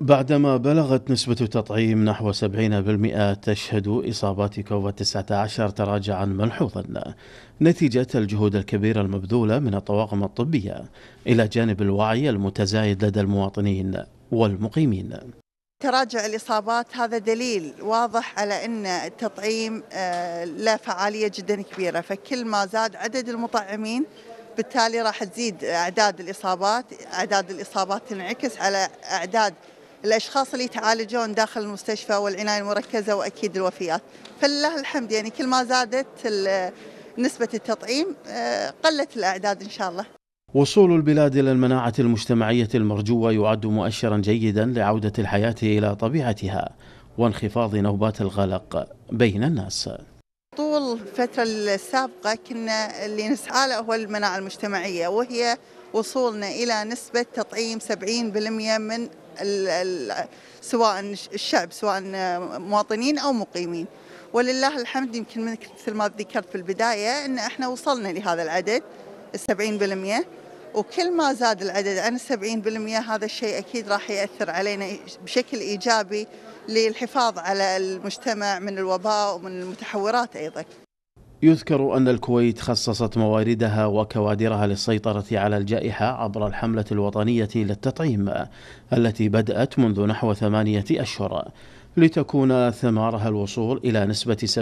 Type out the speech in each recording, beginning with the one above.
بعدما بلغت نسبة التطعيم نحو 70% تشهد إصابات كوفيد-19 تراجعا ملحوظا نتيجة الجهود الكبيرة المبذولة من الطواقم الطبية إلى جانب الوعي المتزايد لدى المواطنين والمقيمين تراجع الإصابات هذا دليل واضح على أن التطعيم له آه، فعالية جدا كبيرة فكل ما زاد عدد المطعمين بالتالي راح تزيد اعداد الاصابات اعداد الاصابات تنعكس على اعداد الاشخاص اللي يتعالجون داخل المستشفى والعنايه المركزه واكيد الوفيات فلله الحمد يعني كل ما زادت نسبه التطعيم آه، قلت الاعداد ان شاء الله وصول البلاد الى المناعه المجتمعيه المرجوه يعد مؤشرا جيدا لعوده الحياه الى طبيعتها وانخفاض نوبات القلق بين الناس طول الفترة السابقة كنا اللي نسعى له هو المناعة المجتمعية وهي وصولنا إلى نسبة تطعيم 70% من سواء الشعب سواء مواطنين أو مقيمين ولله الحمد يمكن مثل ما ذكرت في البداية أن احنا وصلنا لهذا العدد 70% وكل ما زاد العدد عن 70% هذا الشيء أكيد راح يأثر علينا بشكل إيجابي للحفاظ على المجتمع من الوباء ومن المتحورات أيضا يذكر أن الكويت خصصت مواردها وكوادرها للسيطرة على الجائحة عبر الحملة الوطنية للتطعيم التي بدأت منذ نحو ثمانية أشهر لتكون ثمارها الوصول إلى نسبة 70%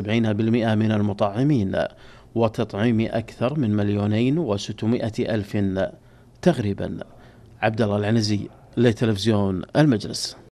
من المطعمين وتطعيم أكثر من مليونين وستمائة ألف تقريبا عبد الله العنزي لتلفزيون المجلس